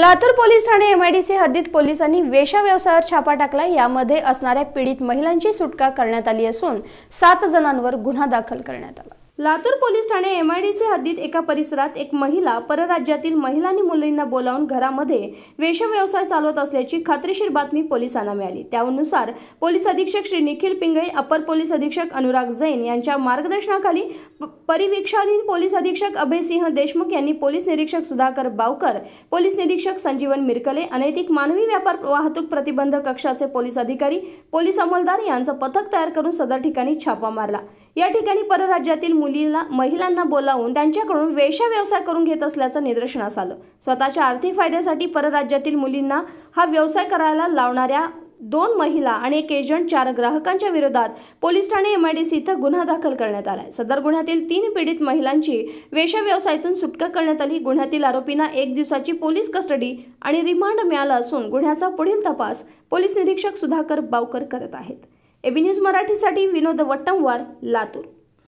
Latur police Thane MIDC हद्दीत पोलिसांनी वेशा व्यवसायावर छापा टाकला यामध्ये असणाऱ्या पीडित महिलांची सुटका करण्यात आली असून सात जणांवर गुन्हा दाखल करण्यात आला लातूर पोलीस ठाणे एम आय डी सी हद्दीत एका परिसरात एक महिला परराज्यातील महिला आणि मुलींना बोलावून घरामध्ये व्यवसाय चालवत असल्याची खात्रीशीर बातमी पोलिसांना मिळाली त्यानुसार पोलीस अधीक्षक श्री निखिल पिंगळे अपर पोलीस अधीक्षक अनुराग जैन यांच्या मार्गदर्शनाखाली परिवीक्षाधीन पोलीस अधीक्षक अभयसिंह देशमुख यांनी पोलीस निरीक्षक सुधाकर बावकर पोलीस निरीक्षक संजीवन मिरकले अनैतिक मानवी व्यापार वाहतूक प्रतिबंध कक्षाचे पोलीस अधिकारी पोलीस अंमलदार यांचं पथक तयार करून सदर ठिकाणी छापा मारला या ठिकाणी परराज्यातील मुलींना महिलांना बोलावून त्यांच्याकडून वेशा व्यवसाय करून घेत असल्याचं निदर्शनास आलं स्वतःच्या आर्थिक फायद्यासाठी परराज्यातील मुलींना हा व्यवसाय करायला लावणाऱ्या दोन महिला आणि एक एजंट चार ग्राहकांच्या विरोधात पोलीस ठाणे एम आय डी सी इथं गुन्हा दाखल करण्यात आलाय सदर गुन्ह्यातील तीन पीडित महिलांची वेशा व्यवसायातून सुटका करण्यात आली गुन्ह्यातील आरोपींना एक दिवसाची पोलीस कस्टडी आणि रिमांड मिळाला असून गुन्ह्याचा पुढील तपास पोलीस निरीक्षक सुधाकर बावकर करत आहेत एबी न्यूज मराठीसाठी विनोद वट्टमवार लातूर